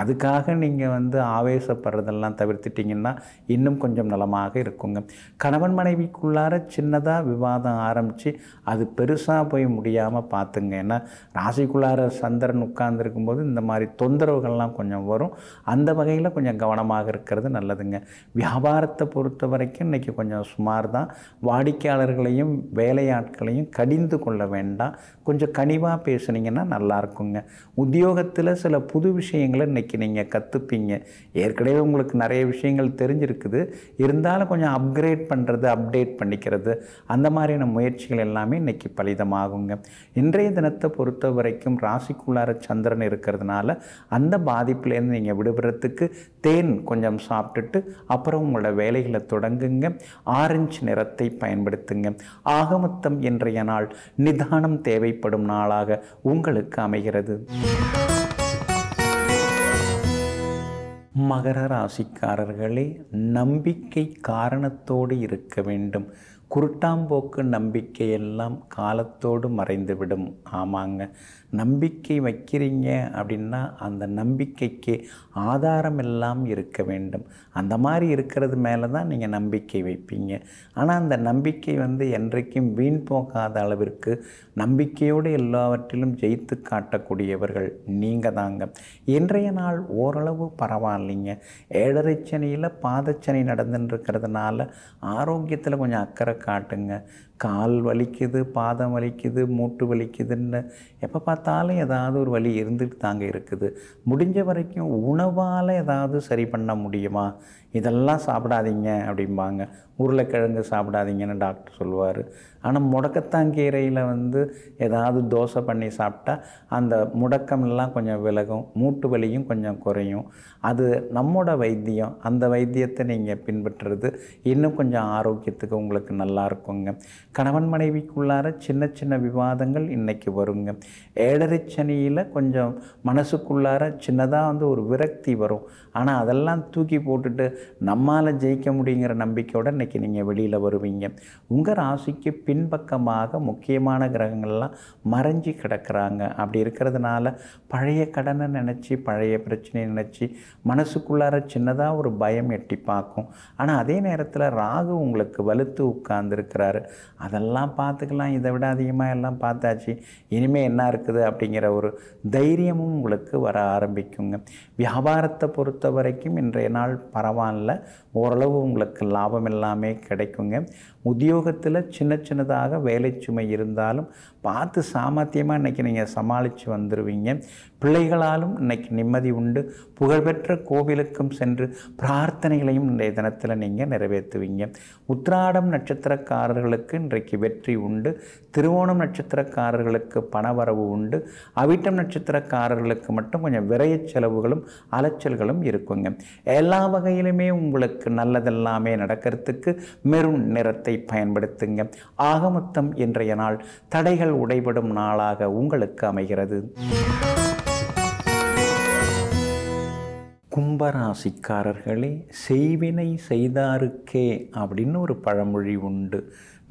அதுக்காக நீங்கள் வந்து ஆவேசப்படுறதெல்லாம் தவிர்த்துட்டிங்கன்னா இன்னும் கொஞ்சம் நலமாக இருக்குங்க கணவன் மனைவிக்குள்ளார சின்னதாக விவாதம் ஆரம்பித்து அது பெருசாக போய் முடியாமல் பார்த்துங்க ஏன்னா ராசிக்குள்ளார சந்திரன் உட்கார்ந்துருக்கும் போது இந்த மாதிரி தொந்தரவுகள்லாம் கொஞ்சம் வரும் அந்த வகையில் கொஞ்சம் கவனமாக இருக்கிறது நல்லதுங்க வியாபாரத்தை பொறுத்த வரைக்கும் இன்றைக்கி கொஞ்சம் சுமார் தான் வாடிக்கையாளர் தொழிலாளர்களையும் வேலையாட்களையும் கடிந்து கொள்ள வேண்டாம் கொஞ்சம் கனிவாக பேசுனீங்கன்னா நல்லாயிருக்குங்க உத்தியோகத்தில் சில புது விஷயங்களை இன்றைக்கி நீங்கள் கற்றுப்பீங்க ஏற்கனவே உங்களுக்கு நிறைய விஷயங்கள் தெரிஞ்சிருக்குது இருந்தாலும் கொஞ்சம் அப்கிரேட் பண்ணுறது அப்டேட் பண்ணிக்கிறது அந்த மாதிரியான முயற்சிகள் எல்லாமே இன்றைக்கி பலிதமாகுங்க இன்றைய தினத்தை பொறுத்த வரைக்கும் ராசிக்குள்ளார சந்திரன் இருக்கிறதுனால அந்த பாதிப்புலேருந்து நீங்கள் விடுபடுறதுக்கு தேன் கொஞ்சம் சாப்பிட்டுட்டு அப்புறம் உங்களோட வேலைகளை தொடங்குங்க ஆரஞ்சு நிறத்தை பயன்படுத்துங்க கொள்ளுங்க ஆகமத்தம் இன்றைய நாள் நிதானம் தேவைப்படும் நாளாக உங்களுக்கு அமைகிறது மகர ராசிக்காரர்களே நம்பிக்கை காரணத்தோடு இருக்க வேண்டும் குருட்டாம்போக்கு நம்பிக்கையெல்லாம் காலத்தோடு மறைந்துவிடும் ஆமாங்க நம்பிக்கை வைக்கிறீங்க அப்படின்னா அந்த நம்பிக்கைக்கு ஆதாரம் எல்லாம் இருக்க வேண்டும் அந்த மாதிரி இருக்கிறது மேலே தான் நீங்கள் நம்பிக்கை வைப்பீங்க ஆனால் அந்த நம்பிக்கை வந்து என்றைக்கும் வீண் போகாத அளவிற்கு நம்பிக்கையோடு எல்லாவற்றிலும் ஜெயித்து காட்டக்கூடியவர்கள் நீங்கள் தாங்க இன்றைய நாள் ஓரளவு பரவாயில்லைங்க ஏழரை சனியில் பாதச்சனி நடந்துட்டுருக்கிறதுனால ஆரோக்கியத்தில் கொஞ்சம் அக்கறை காட்டுங்க கால் வலிக்குது பாதம் வலிக்குது மூட்டு வலிக்குதுன்னு எப்போ பார்த்தாலும் ஏதாவது ஒரு வலி இருந்துட்டு தாங்க இருக்குது முடிஞ்ச வரைக்கும் உணவு உணவால் ஏதாவது சரி பண்ண முடியுமா இதெல்லாம் சாப்பிடாதீங்க அப்படிம்பாங்க உருளைக்கிழங்கு சாப்பிடாதீங்கன்னு டாக்டர் சொல்லுவார் ஆனால் முடக்கத்தான் கீரையில் வந்து ஏதாவது தோசை பண்ணி சாப்பிட்டா அந்த முடக்கம்லாம் கொஞ்சம் விலகும் மூட்டு வலியும் கொஞ்சம் குறையும் அது நம்மோட வைத்தியம் அந்த வைத்தியத்தை நீங்கள் பின்பற்றுறது இன்னும் கொஞ்சம் ஆரோக்கியத்துக்கு உங்களுக்கு நல்லா இருக்குங்க கணவன் மனைவிக்குள்ளார சின்ன சின்ன விவாதங்கள் இன்றைக்கி வருங்க ஏழரை சனியில் கொஞ்சம் மனசுக்குள்ளார சின்னதாக வந்து ஒரு விரக்தி வரும் ஆனால் அதெல்லாம் தூக்கி போட்டுட்டு நம்மால் ஜெயிக்க முடியுங்கிற நம்பிக்கையோடு இன்றைக்கி நீங்கள் வெளியில் வருவீங்க உங்கள் ராசிக்கு பின்பக்கமாக முக்கியமான கிரகங்கள்லாம் மறைஞ்சி கிடக்கிறாங்க அப்படி இருக்கிறதுனால பழைய கடனை நினச்சி பழைய பிரச்சனையை நினச்சி மனசுக்குள்ளார சின்னதாக ஒரு பயம் எட்டி பார்க்கும் ஆனால் அதே நேரத்தில் ராகு உங்களுக்கு வலுத்து உட்கார்ந்துருக்கிறாரு அதெல்லாம் பார்த்துக்கலாம் இதை விட அதிகமாக எல்லாம் பார்த்தாச்சு இனிமேல் என்ன இருக்குது அப்படிங்கிற ஒரு தைரியமும் உங்களுக்கு வர ஆரம்பிக்குங்க வியாபாரத்தை பொறுத்த வரைக்கும் இன்றைய நாள் பரவாயில்ல நாளில் ஓரளவு உங்களுக்கு லாபம் எல்லாமே கிடைக்குங்க உத்தியோகத்தில் சின்ன சின்னதாக வேலை சுமை இருந்தாலும் பார்த்து சாமர்த்தியமாக இன்றைக்கி நீங்கள் சமாளித்து வந்துடுவீங்க பிள்ளைகளாலும் இன்றைக்கி நிம்மதி உண்டு புகழ்பெற்ற கோவிலுக்கும் சென்று பிரார்த்தனைகளையும் இன்றைய தினத்தில் நீங்கள் நிறைவேற்றுவீங்க உத்ராடம் நட்சத்திரக்காரர்களுக்கு இன்றைக்கு வெற்றி உண்டு திருவோணம் நட்சத்திரக்காரர்களுக்கு பணவரவு உண்டு அவிட்டம் நட்சத்திரக்காரர்களுக்கு மட்டும் கொஞ்சம் விரைய செலவுகளும் அலைச்சல்களும் இருக்குங்க எல்லா வகையிலுமே உங்களுக்கு நல்லதெல்லாமே நடக்கிறதுக்கு மெருண் நிறத்தை பயன்படுத்துங்க ஆகமத்தம் இன்றைய நாள் தடைகள் உடைபடும் நாளாக உங்களுக்கு அமைகிறது கும்பராசிக்காரர்களே செய்வினை செய்தாருக்கே அப்படின்னு ஒரு பழமொழி உண்டு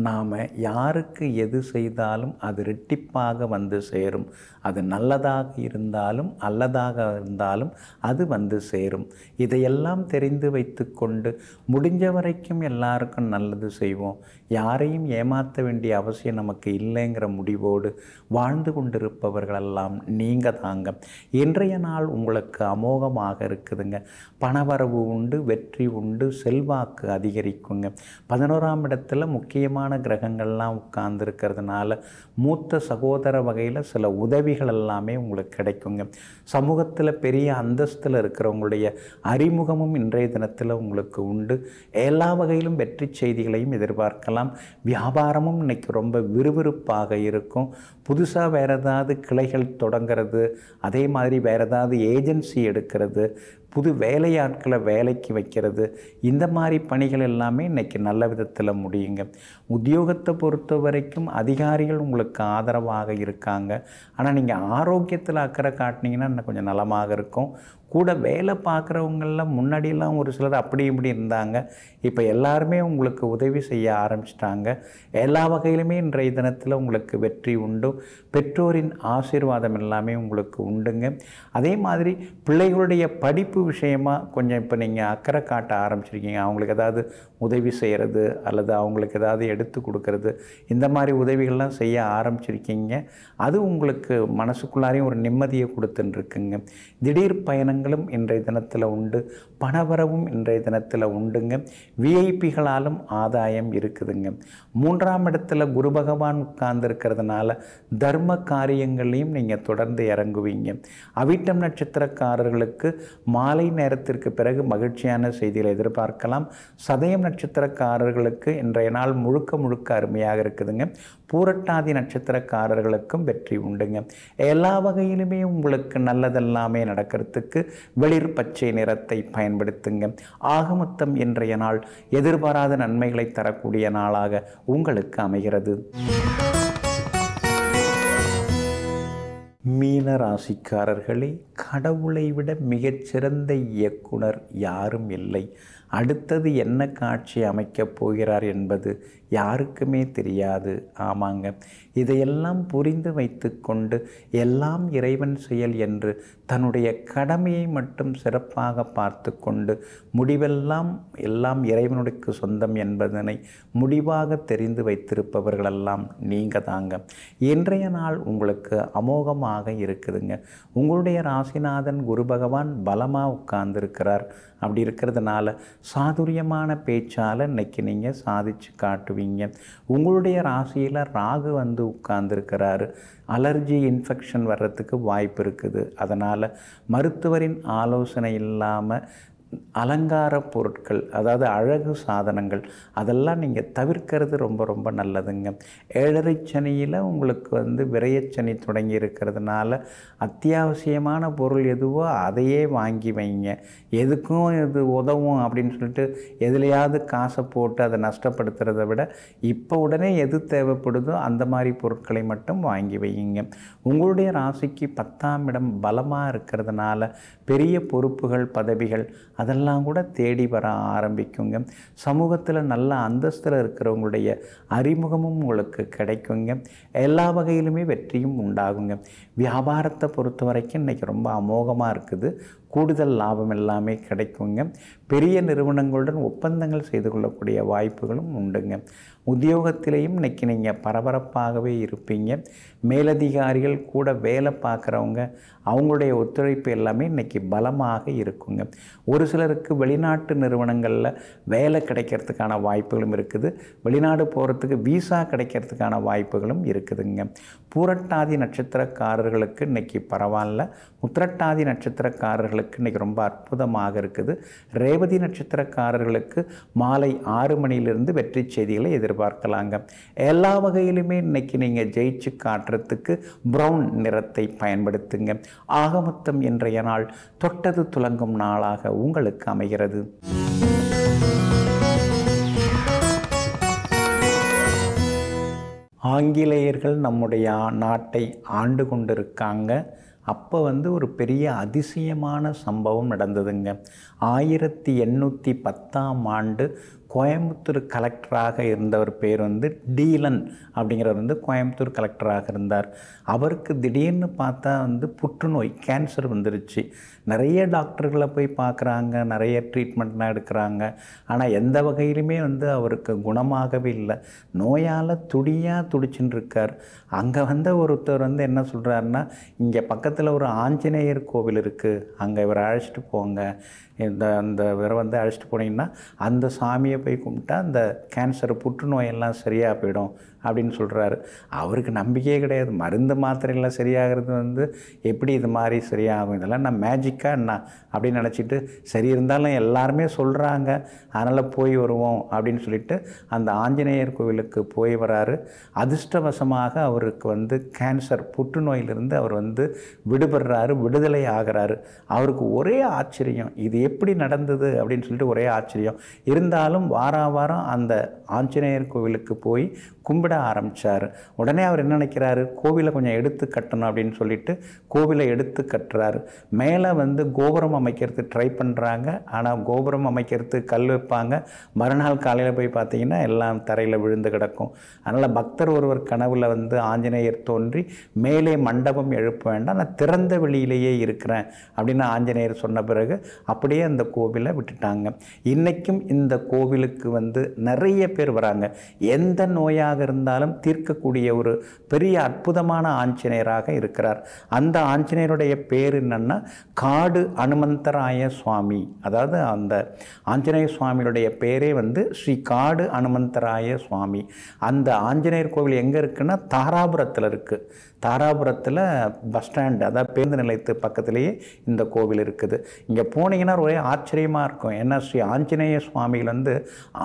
நாம் யாருக்கு எது செய்தாலும் அது ரெட்டிப்பாக வந்து சேரும் அது நல்லதாக இருந்தாலும் அல்லதாக இருந்தாலும் அது வந்து சேரும் இதையெல்லாம் தெரிந்து வைத்து கொண்டு முடிஞ்ச வரைக்கும் எல்லாருக்கும் நல்லது செய்வோம் யாரையும் ஏமாற்ற வேண்டிய அவசியம் நமக்கு இல்லைங்கிற முடிவோடு வாழ்ந்து கொண்டிருப்பவர்களெல்லாம் நீங்கள் தாங்க இன்றைய நாள் உங்களுக்கு அமோகமாக இருக்குதுங்க பணவரவு உண்டு வெற்றி உண்டு செல்வாக்கு அதிகரிக்குங்க பதினோராம் இடத்தில் முக்கியமாக முக்கியமான கிரகங்கள்லாம் உட்கார்ந்துருக்கிறதுனால மூத்த சகோதர வகையில் சில உதவிகள் எல்லாமே உங்களுக்கு கிடைக்குங்க சமூகத்தில் பெரிய அந்தஸ்தில் இருக்கிறவங்களுடைய அறிமுகமும் இன்றைய தினத்தில் உங்களுக்கு உண்டு எல்லா வகையிலும் வெற்றி செய்திகளையும் எதிர்பார்க்கலாம் வியாபாரமும் இன்னைக்கு ரொம்ப விறுவிறுப்பாக இருக்கும் புதுசாக வேறு ஏதாவது கிளைகள் தொடங்கிறது அதே மாதிரி வேறு ஏதாவது ஏஜென்சி எடுக்கிறது புது வேலையாட்களை வேலைக்கு வைக்கிறது இந்த மாதிரி பணிகள் எல்லாமே இன்றைக்கி நல்ல விதத்தில் முடியுங்க உத்தியோகத்தை பொறுத்த வரைக்கும் அதிகாரிகள் உங்களுக்கு ஆதரவாக இருக்காங்க ஆனால் நீங்கள் ஆரோக்கியத்தில் அக்கறை காட்டினீங்கன்னா இன்னும் கொஞ்சம் நலமாக இருக்கும் கூட வேலை பார்க்குறவங்கெல்லாம் முன்னாடியெல்லாம் ஒரு சிலர் அப்படி இப்படி இருந்தாங்க இப்போ எல்லாருமே உங்களுக்கு உதவி செய்ய ஆரம்பிச்சிட்டாங்க எல்லா வகையிலுமே இன்றைய தினத்தில் உங்களுக்கு வெற்றி உண்டு பெற்றோரின் ஆசீர்வாதம் எல்லாமே உங்களுக்கு உண்டுங்க அதே மாதிரி பிள்ளைகளுடைய படிப்பு விஷயமாக கொஞ்சம் இப்போ நீங்கள் அக்கறை காட்ட ஆரம்பிச்சிருக்கீங்க அவங்களுக்கு ஏதாவது உதவி செய்கிறது அல்லது அவங்களுக்கு ஏதாவது எடுத்து கொடுக்கறது இந்த மாதிரி உதவிகள்லாம் செய்ய ஆரம்பிச்சிருக்கீங்க அது உங்களுக்கு மனசுக்குள்ளாரையும் ஒரு நிம்மதியை கொடுத்துட்டுருக்குங்க திடீர் பயணம் பணங்களும் இன்றைய தினத்தில் உண்டு பணவரவும் இன்றைய தினத்தில் உண்டுங்க விஐபிகளாலும் ஆதாயம் இருக்குதுங்க மூன்றாம் இடத்துல குரு பகவான் உட்கார்ந்துருக்கிறதுனால தர்ம காரியங்களையும் நீங்கள் தொடர்ந்து இறங்குவீங்க அவிட்டம் நட்சத்திரக்காரர்களுக்கு மாலை நேரத்திற்கு பிறகு மகிழ்ச்சியான செய்திகளை எதிர்பார்க்கலாம் சதயம் நட்சத்திரக்காரர்களுக்கு இன்றைய நாள் முழுக்க முழுக்க அருமையாக இருக்குதுங்க பூரட்டாதி நட்சத்திரக்காரர்களுக்கும் வெற்றி உண்டுங்க எல்லா வகையிலுமே உங்களுக்கு நல்லதெல்லாமே நடக்கிறதுக்கு வெளிர் பச்சை நிறத்தை பயன்படுத்துங்க ஆகமொத்தம் இன்றைய நாள் எதிர்பாராத நன்மைகளை தரக்கூடிய நாளாக உங்களுக்கு அமைகிறது மீன ராசிக்காரர்களே கடவுளை விட மிகச்சிறந்த இயக்குனர் யாரும் இல்லை அடுத்தது என்ன காட்சி அமைக்கப் போகிறார் என்பது யாருக்குமே தெரியாது ஆமாங்க இதையெல்லாம் புரிந்து வைத்து கொண்டு எல்லாம் இறைவன் செயல் என்று தன்னுடைய கடமையை மட்டும் சிறப்பாக பார்த்து கொண்டு முடிவெல்லாம் எல்லாம் இறைவனுக்கு சொந்தம் என்பதனை முடிவாக தெரிந்து வைத்திருப்பவர்களெல்லாம் நீங்கள் தாங்க இன்றைய நாள் உங்களுக்கு அமோகமாக இருக்குதுங்க உங்களுடைய ராசிநாதன் குரு பகவான் பலமாக உட்கார்ந்துருக்கிறார் அப்படி இருக்கிறதுனால சாதுரியமான பேச்சால் இன்றைக்கி நீங்கள் சாதிச்சு காட்டு வருவீங்க உங்களுடைய ராசியில் ராகு வந்து உட்கார்ந்துருக்கிறாரு அலர்ஜி இன்ஃபெக்ஷன் வர்றதுக்கு வாய்ப்பு இருக்குது அதனால் மருத்துவரின் ஆலோசனை இல்லாமல் அலங்கார பொருட்கள் அதாவது அழகு சாதனங்கள் அதெல்லாம் நீங்கள் தவிர்க்கிறது ரொம்ப ரொம்ப நல்லதுங்க ஏழரை சனியில் உங்களுக்கு வந்து விரையச்சனி தொடங்கி இருக்கிறதுனால அத்தியாவசியமான பொருள் எதுவோ அதையே வாங்கி வைங்க எதுக்கும் இது உதவும் அப்படின்னு சொல்லிட்டு எதுலையாவது காசை போட்டு அதை நஷ்டப்படுத்துறத விட இப்போ உடனே எது தேவைப்படுதோ அந்த மாதிரி பொருட்களை மட்டும் வாங்கி வையுங்க உங்களுடைய ராசிக்கு பத்தாம் இடம் பலமாக இருக்கிறதுனால பெரிய பொறுப்புகள் பதவிகள் அதெல்லாம் கூட தேடி வர ஆரம்பிக்குங்க சமூகத்தில் நல்ல அந்தஸ்தில் இருக்கிறவங்களுடைய அறிமுகமும் உங்களுக்கு கிடைக்குங்க எல்லா வகையிலுமே வெற்றியும் உண்டாகுங்க வியாபாரத்தை பொறுத்த வரைக்கும் இன்றைக்கி ரொம்ப அமோகமாக இருக்குது கூடுதல் லாபம் எல்லாமே கிடைக்குங்க பெரிய நிறுவனங்களுடன் ஒப்பந்தங்கள் செய்து கொள்ளக்கூடிய வாய்ப்புகளும் உண்டுங்க உத்தியோகத்திலையும் இன்றைக்கி நீங்கள் பரபரப்பாகவே இருப்பீங்க மேலதிகாரிகள் கூட வேலை பார்க்குறவங்க அவங்களுடைய ஒத்துழைப்பு எல்லாமே இன்றைக்கி பலமாக இருக்குங்க ஒரு சிலருக்கு வெளிநாட்டு நிறுவனங்களில் வேலை கிடைக்கிறதுக்கான வாய்ப்புகளும் இருக்குது வெளிநாடு போகிறதுக்கு விசா கிடைக்கிறதுக்கான வாய்ப்புகளும் இருக்குதுங்க பூரட்டாதி நட்சத்திரக்காரர்களுக்கு இன்றைக்கி பரவாயில்ல உத்திரட்டாதி நட்சத்திரக்காரர்களுக்கு இன்றைக்கி ரொம்ப அற்புதமாக இருக்குது ரேவதி நட்சத்திரக்காரர்களுக்கு மாலை ஆறு மணியிலிருந்து வெற்றி செய்திகளை எதிர்பார்க்கலாங்க எல்லா வகையிலுமே இன்றைக்கி நீங்கள் ஜெயிச்சு காட்டுறதுக்கு ப்ரௌன் நிறத்தை பயன்படுத்துங்க ஆகமத்தம் இன்றைய நாள் தொட்டது துலங்கும் நாளாக உங்களுக்கு அமைகிறது ஆங்கிலேயர்கள் நம்முடைய நாட்டை ஆண்டு கொண்டிருக்காங்க அப்போ வந்து ஒரு பெரிய அதிசயமான சம்பவம் நடந்ததுங்க ஆயிரத்தி எண்ணூற்றி பத்தாம் ஆண்டு கோயம்புத்தூர் கலெக்டராக இருந்தவர் பேர் வந்து டீலன் அப்படிங்கிறவர் வந்து கோயம்புத்தூர் கலெக்டராக இருந்தார் அவருக்கு திடீர்னு பார்த்தா வந்து புற்றுநோய் கேன்சர் வந்துருச்சு நிறைய டாக்டர்களை போய் பார்க்குறாங்க நிறைய ட்ரீட்மெண்ட்லாம் எடுக்கிறாங்க ஆனால் எந்த வகையிலுமே வந்து அவருக்கு குணமாகவே இல்லை நோயால் துடியாக துடிச்சுன்னு இருக்கார் அங்கே வந்த ஒருத்தர் வந்து என்ன சொல்கிறாருன்னா இங்கே பக்கத்தில் ஒரு ஆஞ்சநேயர் கோவில் இருக்குது அங்கே இவரை அழைச்சிட்டு போங்க இந்த அந்த இவரை வந்து அழைச்சிட்டு போனீங்கன்னா அந்த சாமியை போய் கும்பிட்டா அந்த கேன்சர் புற்றுநோயெல்லாம் சரியாக போயிடும் அப்படின்னு சொல்கிறாரு அவருக்கு நம்பிக்கையே கிடையாது மருந்து மாத்திரையெல்லாம் சரியாகிறது வந்து எப்படி இது மாதிரி சரியாகும் இதெல்லாம் நான் மேஜிக்காக என்ன அப்படின்னு நினச்சிட்டு சரி இருந்தாலும் எல்லாருமே சொல்கிறாங்க அதனால் போய் வருவோம் அப்படின்னு சொல்லிட்டு அந்த ஆஞ்சநேயர் கோவிலுக்கு போய் வராரு அதிர்ஷ்டவசமாக அவருக்கு வந்து கேன்சர் புற்றுநோயிலிருந்து அவர் வந்து விடுபடுறாரு விடுதலை ஆகிறாரு அவருக்கு ஒரே ஆச்சரியம் இது எப்படி நடந்தது அப்படின்னு சொல்லிட்டு ஒரே ஆச்சரியம் இருந்தாலும் வார வாரம் அந்த ஆஞ்சநேயர் கோவிலுக்கு போய் கும்பிட ஆரம்பித்தார் உடனே அவர் என்ன நினைக்கிறாரு கோவிலை கொஞ்சம் எடுத்து கட்டணும் அப்படின்னு சொல்லிட்டு கோவிலை எடுத்து கட்டுறாரு மேலே வந்து கோபுரம் அமைக்கிறது ட்ரை பண்ணுறாங்க ஆனால் கோபுரம் அமைக்கிறது கல் வைப்பாங்க மறுநாள் காலையில் போய் பார்த்தீங்கன்னா எல்லாம் தரையில் விழுந்து கிடக்கும் அதனால் பக்தர் ஒருவர் கனவில் வந்து ஆஞ்சநேயர் தோன்றி மேலே மண்டபம் எழுப்ப வேண்டாம் நான் திறந்த வெளியிலேயே இருக்கிறேன் அப்படின்னு ஆஞ்சநேயர் சொன்ன பிறகு அப்படியே அந்த கோவிலை விட்டுட்டாங்க இன்றைக்கும் இந்த கோவிலுக்கு வந்து நிறைய பேர் வராங்க எந்த நோயாக ஆண்டவராக இருந்தாலும் தீர்க்கக்கூடிய ஒரு பெரிய அற்புதமான ஆஞ்சநேயராக இருக்கிறார் அந்த ஆஞ்சநேயருடைய பேர் என்னென்னா காடு அனுமந்தராய சுவாமி அதாவது அந்த ஆஞ்சநேய சுவாமியுடைய பேரே வந்து ஸ்ரீ காடு அனுமந்தராய சுவாமி அந்த ஆஞ்சநேயர் கோவில் எங்கே இருக்குன்னா தாராபுரத்தில் இருக்குது தாராபுரத்தில் பஸ் ஸ்டாண்டு அதாவது பேருந்து நிலையத்து பக்கத்துலேயே இந்த கோவில் இருக்குது இங்கே போனீங்கன்னா ஒரே ஆச்சரியமாக இருக்கும் ஏன்னா ஸ்ரீ ஆஞ்சநேய சுவாமிகள் வந்து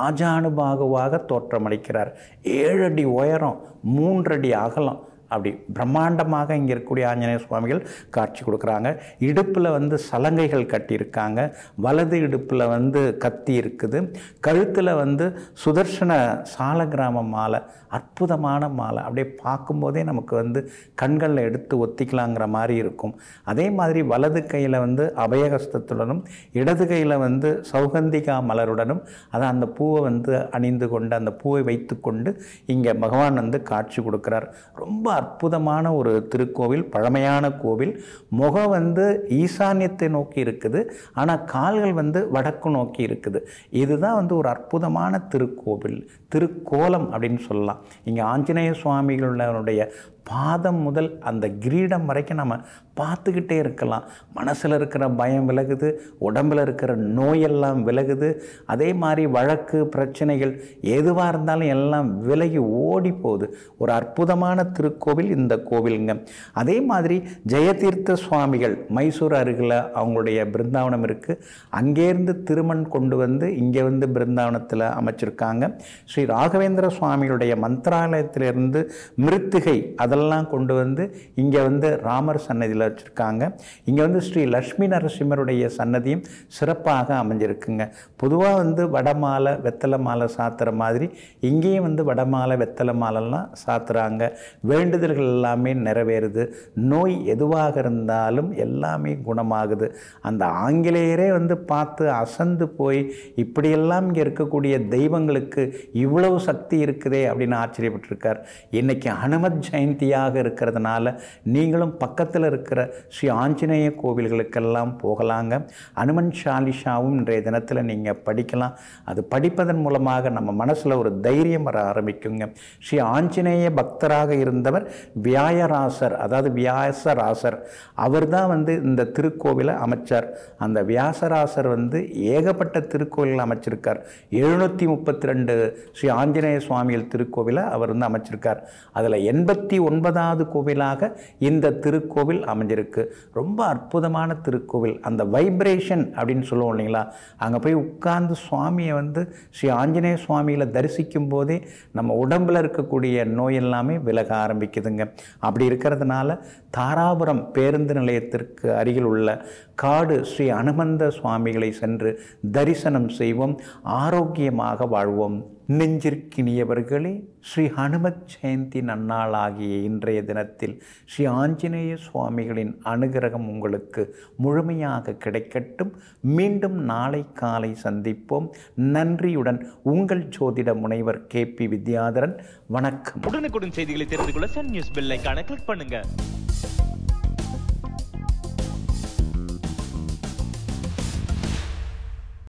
ஆஜானுபாகுவாக தோற்றமளிக்கிறார் ஏழு ஏழு அடி உயரம் மூன்றடி அகலம் அப்படி பிரம்மாண்டமாக இங்கே இருக்கக்கூடிய ஆஞ்சநேய சுவாமிகள் காட்சி கொடுக்குறாங்க இடுப்பில் வந்து சலங்கைகள் கட்டியிருக்காங்க வலது இடுப்பில் வந்து கத்தி இருக்குது கழுத்தில் வந்து சுதர்சன சால கிராம மாலை அற்புதமான மாலை அப்படியே பார்க்கும்போதே நமக்கு வந்து கண்களில் எடுத்து ஒத்திக்கலாங்கிற மாதிரி இருக்கும் அதே மாதிரி வலது கையில் வந்து அபயகஸ்தத்துடனும் இடது கையில் வந்து சௌகந்திகா மலருடனும் அதான் அந்த பூவை வந்து அணிந்து கொண்டு அந்த பூவை வைத்து கொண்டு இங்கே பகவான் வந்து காட்சி கொடுக்குறார் ரொம்ப அற்புதமான ஒரு திருக்கோவில் பழமையான கோவில் முகம் வந்து ஈசான்யத்தை நோக்கி இருக்குது ஆனால் கால்கள் வந்து வடக்கு நோக்கி இருக்குது இதுதான் வந்து ஒரு அற்புதமான திருக்கோவில் திருக்கோலம் அப்படின்னு சொல்லலாம் இங்கே ஆஞ்சநேய சுவாமிகளுடைய பாதம் முதல் அந்த கிரீடம் வரைக்கும் நம்ம பார்த்துக்கிட்டே இருக்கலாம் மனசில் இருக்கிற பயம் விலகுது உடம்பில் இருக்கிற நோயெல்லாம் விலகுது அதே மாதிரி வழக்கு பிரச்சனைகள் எதுவாக இருந்தாலும் எல்லாம் விலகி ஓடி போகுது ஒரு அற்புதமான திருக்கோவில் இந்த கோவிலுங்க அதே மாதிரி ஜெயதீர்த்த சுவாமிகள் மைசூர் அருகில் அவங்களுடைய பிருந்தாவனம் இருக்குது அங்கேருந்து திருமண் கொண்டு வந்து இங்கே வந்து பிருந்தாவனத்தில் அமைச்சிருக்காங்க ஸ்ரீ ராகவேந்திர சுவாமிகளுடைய மந்திராலயத்திலிருந்து மிருத்திகை அது அதெல்லாம் கொண்டு வந்து இங்கே வந்து ராமர் சன்னதியில் வச்சுருக்காங்க இங்கே வந்து ஸ்ரீ லக்ஷ்மி நரசிம்மருடைய சன்னதியும் சிறப்பாக அமைஞ்சிருக்குங்க பொதுவாக வந்து வடமாலை வெத்தலை மாலை சாத்துகிற மாதிரி இங்கேயும் வந்து வடமாலை வெத்தலை மாலைலாம் சாத்துறாங்க வேண்டுதல்கள் எல்லாமே நிறைவேறுது நோய் எதுவாக இருந்தாலும் எல்லாமே குணமாகுது அந்த ஆங்கிலேயரே வந்து பார்த்து அசந்து போய் இப்படியெல்லாம் இங்கே இருக்கக்கூடிய தெய்வங்களுக்கு இவ்வளவு சக்தி இருக்குதே அப்படின்னு ஆச்சரியப்பட்டிருக்கார் இன்றைக்கி ஹனுமத் ஜெயந்தி அமைதியாக இருக்கிறதுனால நீங்களும் பக்கத்தில் இருக்கிற ஸ்ரீ ஆஞ்சநேய கோவில்களுக்கெல்லாம் போகலாங்க அனுமன் சாலிஷாவும் இன்றைய தினத்தில் நீங்கள் படிக்கலாம் அது படிப்பதன் மூலமாக நம்ம மனசில் ஒரு தைரியம் வர ஆரம்பிக்குங்க ஸ்ரீ ஆஞ்சநேய பக்தராக இருந்தவர் வியாயராசர் அதாவது வியாசராசர் அவர் தான் வந்து இந்த திருக்கோவிலை அமைச்சார் அந்த வியாசராசர் வந்து ஏகப்பட்ட திருக்கோவில் அமைச்சிருக்கார் எழுநூற்றி முப்பத்தி ரெண்டு ஸ்ரீ ஆஞ்சநேய சுவாமிகள் திருக்கோவிலை அவர் வந்து அமைச்சிருக்கார் அதில் எண்பத்தி ஒன்று ஒன்பதாவது கோவிலாக இந்த திருக்கோவில் அமைஞ்சிருக்கு ரொம்ப அற்புதமான திருக்கோவில் அந்த வைப்ரேஷன் அப்படின்னு சொல்லுவோம் இல்லைங்களா அங்கே போய் உட்கார்ந்து சுவாமியை வந்து ஸ்ரீ ஆஞ்சநேய சுவாமியில் தரிசிக்கும் போதே நம்ம உடம்பில் இருக்கக்கூடிய நோய் எல்லாமே விலக ஆரம்பிக்குதுங்க அப்படி இருக்கிறதுனால தாராபுரம் பேருந்து நிலையத்திற்கு அருகில் உள்ள காடு ஸ்ரீ அனுமந்த சுவாமிகளை சென்று தரிசனம் செய்வோம் ஆரோக்கியமாக வாழ்வோம் நெஞ்சிற்கினியவர்களே ஸ்ரீ ஹனுமத் ஜெயந்தி நன்னாளாகிய இன்றைய தினத்தில் ஸ்ரீ ஆஞ்சநேய சுவாமிகளின் அனுகிரகம் உங்களுக்கு முழுமையாக கிடைக்கட்டும் மீண்டும் நாளை காலை சந்திப்போம் நன்றியுடன் உங்கள் ஜோதிட முனைவர் கே பி வித்யாதரன் வணக்கம் உடனுக்குடன் செய்திகளை தெரிந்து கொள்ள சன் நியூஸ் பில்லை கிளிக் பண்ணுங்கள்